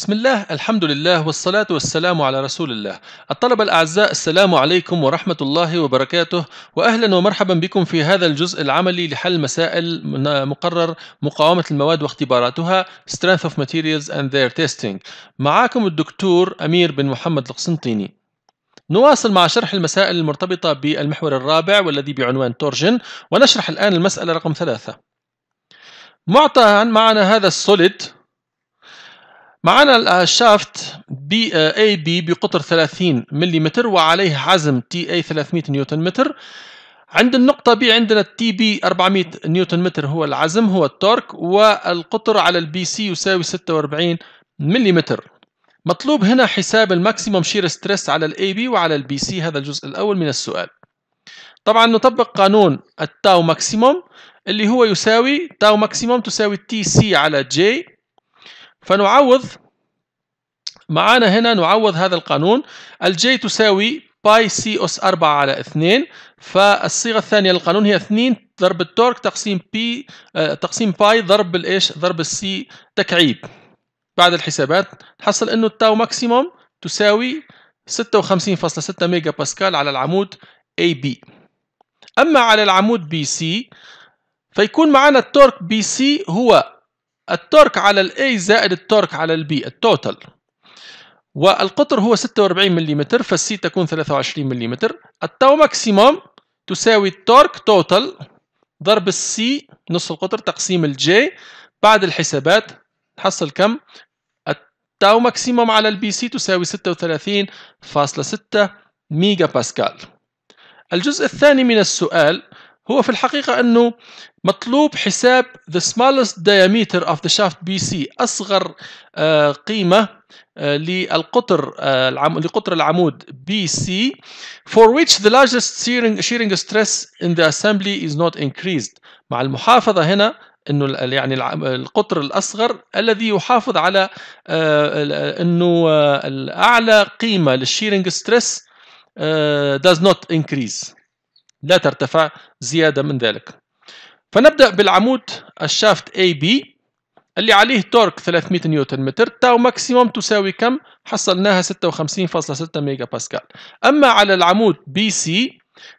بسم الله الحمد لله والصلاة والسلام على رسول الله الطلبة الأعزاء السلام عليكم ورحمة الله وبركاته وأهلا ومرحبا بكم في هذا الجزء العملي لحل مسائل مقرر مقاومة المواد واختباراتها Strength of Materials and Their Testing معاكم الدكتور أمير بن محمد القسنطيني نواصل مع شرح المسائل المرتبطة بالمحور الرابع والذي بعنوان تورجن ونشرح الآن المسألة رقم ثلاثة معطى معنا هذا السوليد معنا الشافت آه، بي اي آه، بي بقطر 30 ملم وعليه عزم تي اي 300 نيوتن متر عند النقطة بي عندنا التي بي 400 نيوتن متر هو العزم هو التورك والقطر على البي سي يساوي 46 ملم مطلوب هنا حساب الماكسيموم شير ستريس على الاي بي وعلى البي سي هذا الجزء الأول من السؤال طبعا نطبق قانون التاو ماكسيموم اللي هو يساوي تاو ماكسيموم تساوي تي سي على جي فنعوض معانا هنا نعوض هذا القانون الجي تساوي باي سي أس 4 على 2 فالصيغة الثانية للقانون هي 2 ضرب التورك تقسيم بي آه، تقسيم باي ضرب الايش ضرب السي تكعيب بعد الحسابات تحصل انه التاو ماكسيموم تساوي 56.6 ميجا باسكال على العمود اي بي اما على العمود بي سي فيكون معنا التورك بي سي هو التورك على الاي زائد التورك على البي التوتال والقطر هو 46 ملم فالسي تكون 23 ملم التاو ماكسيموم تساوي التورك توتال ضرب السي نص القطر تقسيم الجي بعد الحسابات نحصل كم التاو ماكسيموم على البي سي تساوي 36.6 ميجا باسكال الجزء الثاني من السؤال هو في الحقيقة أنه مطلوب حساب the smallest diameter of the shaft BC أصغر آه، قيمة آه، للقطر آه، لقطر العمود BC for which the largest shearing, stress in the assembly is not increased مع المحافظة هنا انه يعني القطر الاصغر الذي يحافظ على انه الاعلى قيمه للشيرنج ستريس داز نوت increase لا ترتفع زيادة من ذلك فنبدأ بالعمود الشافت AB اللي عليه تورك 300 نيوتن متر تاو ماكسيموم تساوي كم حصلناها 56.6 ميجا باسكال أما على العمود BC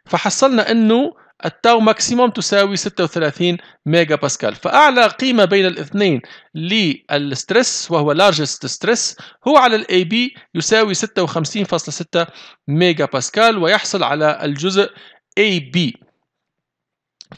فحصلنا أنه التاو ماكسيموم تساوي 36 ميجا باسكال فأعلى قيمة بين الاثنين للستريس وهو largest stress هو على الاي بي يساوي 56.6 ميجا باسكال ويحصل على الجزء AB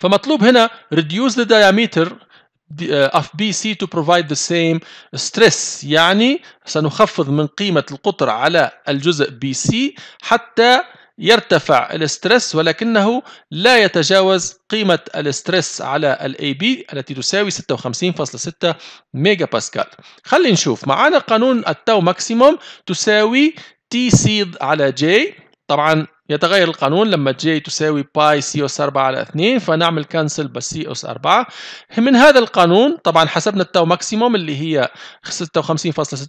فمطلوب هنا reduce the diameter uh, of BC to provide the same stress يعني سنخفض من قيمة القطر على الجزء BC حتى يرتفع الاسترس ولكنه لا يتجاوز قيمة الاسترس على الاي بي التي تساوي 56.6 ميجا باسكال خلي نشوف معانا قانون التو ماكسيموم تساوي تي سي على جي طبعا يتغير القانون لما جي تساوي باي سي أس 4 على 2 فنعمل كانسل بالسي أس 4 من هذا القانون طبعا حسبنا التاو ماكسيموم اللي هي 56.6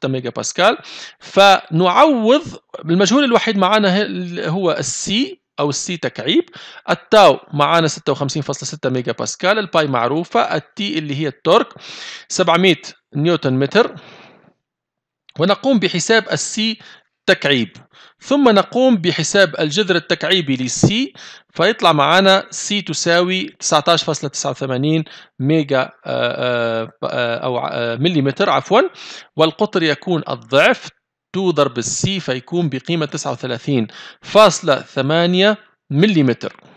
ميجا باسكال فنعوض المجهول الوحيد معنا هو السي او السي تكعيب التاو معانا 56.6 ميجا باسكال الباي معروفه التي اللي هي التورك 700 نيوتن متر ونقوم بحساب السي تكعيب ثم نقوم بحساب الجذر التكعيبي للسي فيطلع معنا سي تساوي 19.89 ميجا آه، آه، آه، او مليمتر عفوا والقطر يكون الضعف 2 ضرب السي فيكون بقيمة 39.8 مليمتر